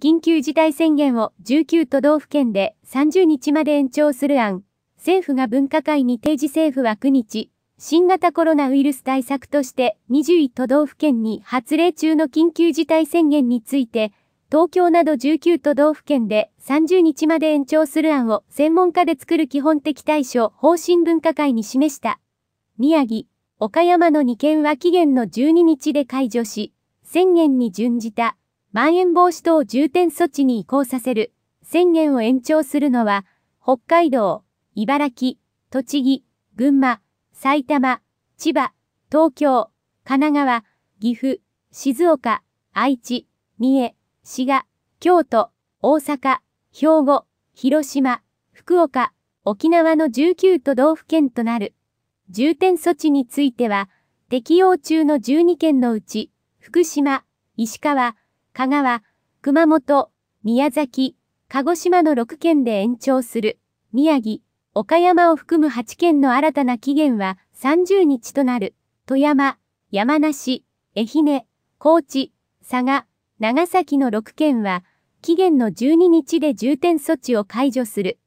緊急事態宣言を19都道府県で30日まで延長する案、政府が分科会に提示政府は9日、新型コロナウイルス対策として21都道府県に発令中の緊急事態宣言について、東京など19都道府県で30日まで延長する案を専門家で作る基本的対処方針分科会に示した。宮城、岡山の2県は期限の12日で解除し、宣言に準じたまん延防止等重点措置に移行させる宣言を延長するのは、北海道、茨城、栃木、群馬、埼玉、千葉、東京、神奈川、岐阜、静岡、愛知、三重、滋賀、京都、大阪、兵庫、広島、福岡、沖縄の19都道府県となる。重点措置については、適用中の12県のうち、福島、石川、香川、熊本、宮崎、鹿児島の6県で延長する、宮城、岡山を含む8県の新たな期限は30日となる、富山、山梨、愛媛、高知、佐賀、長崎の6県は、期限の12日で重点措置を解除する。